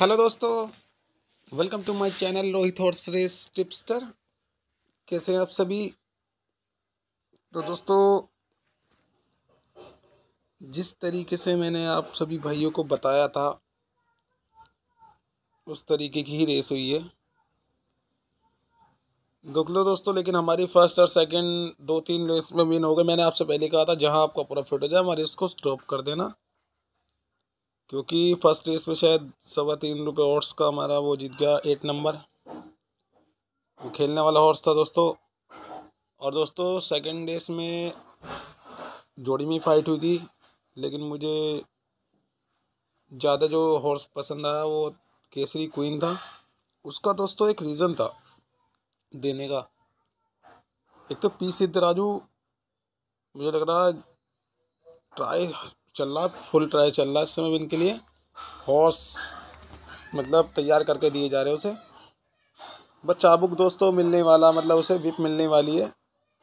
hello दोस्तों welcome to my channel Rohit horse race tipster कैसे हैं आप सभी तो दोस्तों जिस तरीके से मैंने आप सभी भाइयों को बताया था उस तरीके की ही रेस हुई है देख लो दोस्तों लेकिन हमारी फर्स्ट और सेकंड दो तीन रेस में विन हो गए मैंने आपसे पहले कहा था जहां आपका प्रॉफिट हो जाए हमारे इसको स्टॉप कर देना क्योंकि फर्स्ट रेस में शायद सवा तीन रुपये हॉर्स का हमारा वो जीत गया एट नंबर वो खेलने वाला हॉर्स था दोस्तों और दोस्तों सेकंड रेस में जोड़ी में फाइट हुई थी लेकिन मुझे ज़्यादा जो हॉर्स पसंद आया वो केसरी क्वीन था उसका दोस्तों एक रीज़न था देने का एक तो पी सिद्ध राजू मुझे लग रहा ट्राई चल रहा है फुल ट्राई चल रहा है इस समय इनके लिए हॉर्स मतलब तैयार करके दिए जा रहे हैं उसे बस चाबुक दोस्तों मिलने वाला मतलब उसे विप मिलने वाली है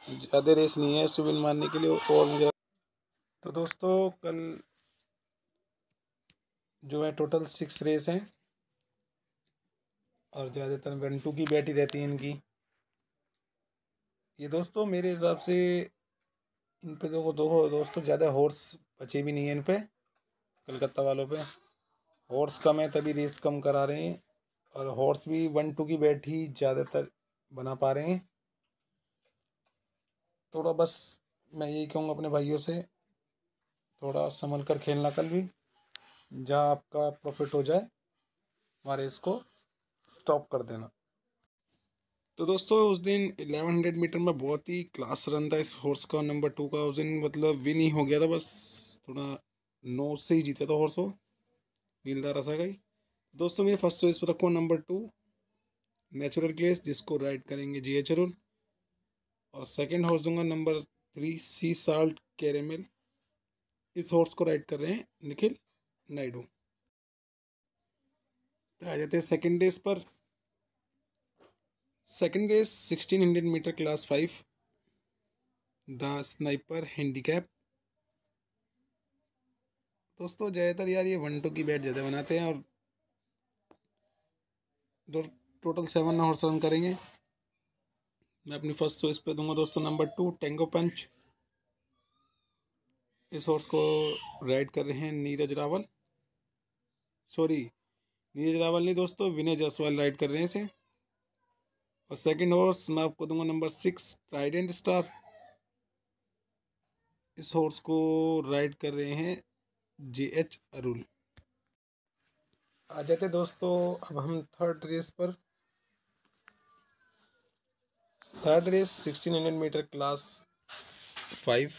ज़्यादा रेस नहीं है उसे विन मारने के लिए और मुझे तो दोस्तों कल जो है टोटल सिक्स रेस हैं और ज़्यादातर वेंटू की बैठी रहती है इनकी ये दोस्तों मेरे हिसाब से इन पे देखो दो दोस्तों ज़्यादा हॉर्स बची भी नहीं है इन पर कलकत्ता वालों पे हॉर्स कम है तभी रेस कम करा रहे हैं और हॉर्स भी वन टू की बैट ही ज़्यादातर बना पा रहे हैं थोड़ा बस मैं यही कहूँगा अपने भाइयों से थोड़ा संभल कर खेलना कल भी जहाँ आपका प्रॉफिट हो जाए हमारे इसको स्टॉप कर देना तो दोस्तों उस दिन 1100 मीटर में बहुत ही क्लास रन था इस हॉर्स का नंबर टू का उस दिन मतलब विन ही हो गया था बस थोड़ा नौ से ही जीता था हॉर्स वो नीलदार रसा गई दोस्तों मेरे फर्स्ट चॉइस पर रखो नंबर टू नेचुरल क्लेस जिसको राइड करेंगे जी एच और सेकेंड हॉर्स दूंगा number three sea salt caramel इस हॉर्स को राइड कर रहे हैं निखिल नायडू तो आ जाते हैं सेकेंड डेज पर second race sixteen hundred metre class five the sniper handicap दोस्तों ज़्यादातर यार ये वन टू की बैट ज़्यादा बनाते हैं और दो टोटल सेवन हॉर्स रन करेंगे मैं अपनी फर्स्ट चॉइस पे दूंगा दोस्तों नंबर टू टेंगो पंच इस हॉर्स को राइड कर रहे हैं नीरज रावल सॉरी नीरज रावल नहीं दोस्तों विनय जायसवाल राइड कर रहे हैं इसे और सेकंड हॉर्स मैं आपको दूंगा नंबर सिक्स ट्राइडेंट स्टार इस हॉर्स को राइड कर रहे हैं जे एच अरुल आ जाते दोस्तों अब हम थर्ड रेस पर third race sixteen hundred metre class five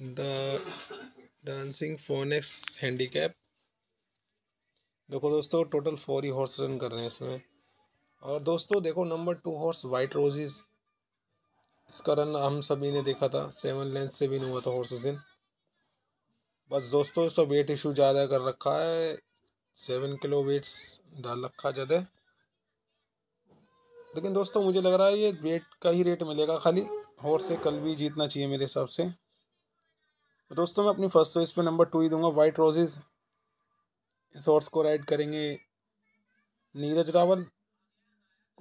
the dancing phoenix handicap देखो दोस्तों टोटल फोर ही हॉर्स रन कर रहे हैं इसमें और दोस्तों देखो number two horse white roses इसका रन हम सभी ने देखा था सेवन लेंथ से भी नहीं हुआ था हॉर्स उस दिन बस दोस्तों इसका वेट इशू ज़्यादा कर रखा है सेवन किलो वेट्स डाल रखा ज़्यादा लेकिन दोस्तों मुझे लग रहा है ये वेट का ही रेट मिलेगा खाली हॉर्स से कल भी जीतना चाहिए मेरे हिसाब से तो दोस्तों मैं अपनी फर्स्ट चॉइस पर नंबर टू ही दूंगा वाइट रोजेज़ इस हॉर्स को राइड करेंगे नीरज रावल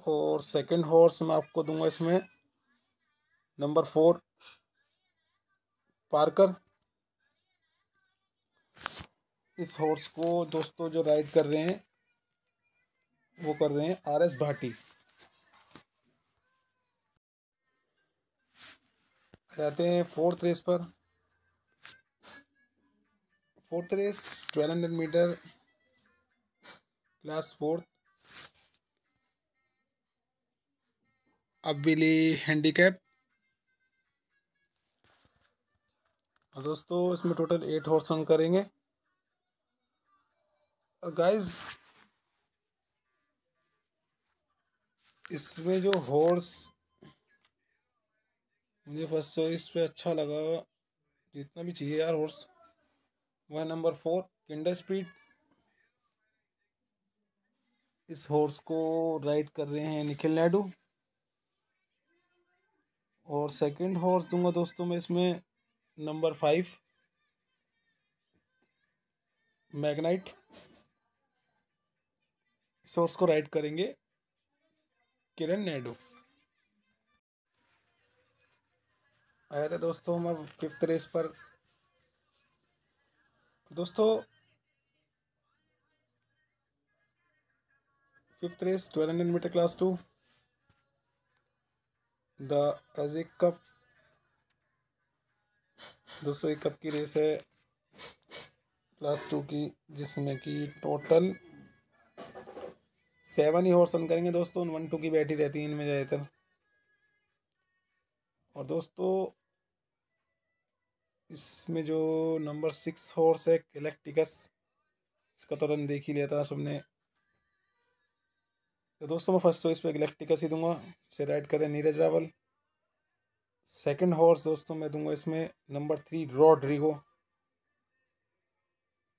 और सेकंड हॉर्स मैं आपको दूंगा इसमें नंबर फोर पार्कर इस हॉर्स को दोस्तों जो राइड कर रहे हैं वो कर रहे हैं आर एस भाटी जाते हैं फोर्थ रेस पर fourth race twelve hundred metre class fourth handy handicap दोस्तों इसमें टोटल एट हॉर्स रन करेंगे और गाइस इसमें जो हॉर्स मुझे फर्स्ट चॉइस पे अच्छा लगा जितना भी चाहिए यार हॉर्स वह नंबर फोर किंडर स्पीड इस हॉर्स को राइड कर रहे हैं निखिल नायडू और सेकंड हॉर्स दूंगा दोस्तों मैं इसमें नंबर फाइव मैग्नाइट सोर्स को राइड करेंगे किरण नायडू आया था दोस्तों हम अब फिफ्थ रेस पर दोस्तों fifth race twelve hundred metre class two the ajik cup दो सौ एक कप की रेस है क्लास टू की जिसमें कि टोटल सेवन ही हॉर्स रन करेंगे दोस्तों वन टू की बैठी रहती है इनमें ज़्यादातर और दोस्तों इसमें जो नंबर सिक्स हॉर्स है इलेक्ट्रिकस इसका तो रन देख ही लिया था सबने तो दोस्तों मैं फर्स्ट चॉइस पे गलेक्टिका सी दूंगा इसे राइड करें नीरज रावल सेकंड हॉर्स दोस्तों मैं दूंगा इसमें नंबर थ्री रॉड रिगो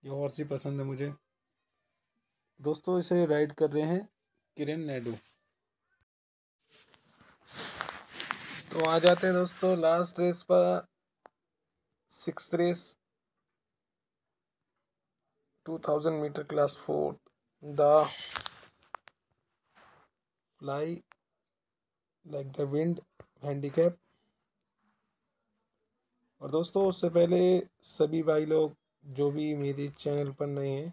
ये हॉर्स ही पसंद है मुझे दोस्तों इसे राइड कर रहे हैं किरण नायडू तो आ जाते हैं दोस्तों लास्ट रेस पर six race two thousand metre class fourth the fly like the wind handicap और दोस्तों उससे पहले सभी भाई लोग जो भी मेरे चैनल पर नए हैं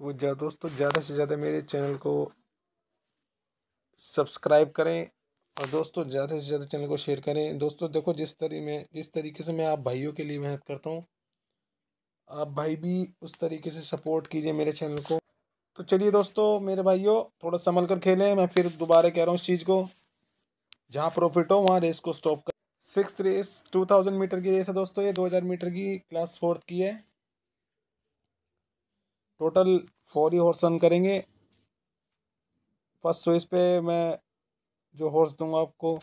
वो जा दोस्तों ज़्यादा से ज़्यादा मेरे चैनल को सब्सक्राइब करें और दोस्तों ज़्यादा से ज़्यादा चैनल को शेयर करें दोस्तों देखो जिस तरी में जिस तरीके से मैं आप भाइयों के लिए मेहनत करता हूँ आप भाई भी उस तरीके से सपोर्ट कीजिए मेरे चैनल को तो चलिए दोस्तों मेरे भाइयों थोड़ा संभल कर खेलें मैं फिर दोबारा कह रहा हूँ इस चीज़ को जहाँ प्रॉफिट हो वहाँ रेस को स्टॉप कर six race two thousand metre की रेस है दोस्तों ये दो हज़ार मीटर की क्लास फोर्थ की है टोटल फोर ही हॉर्स रन करेंगे फर्स्ट चॉइस पे मैं जो हॉर्स दूंगा आपको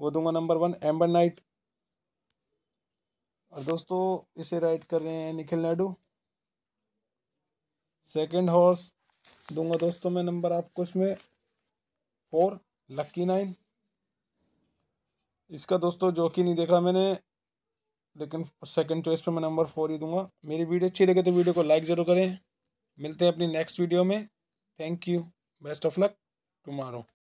वो दूंगा नंबर वन एम्बर नाइट और दोस्तों इसे राइड कर रहे हैं निखिल नायडू सेकंड हॉर्स दूंगा दोस्तों मैं नंबर आपको इसमें फोर लक्की नाइन इसका दोस्तों जो कि नहीं देखा मैंने लेकिन सेकंड चॉइस पे मैं नंबर फोर ही दूंगा मेरी वीडियो अच्छी लगे तो वीडियो को लाइक ज़रूर करें मिलते हैं अपनी नेक्स्ट वीडियो में thank you best of luck tomorrow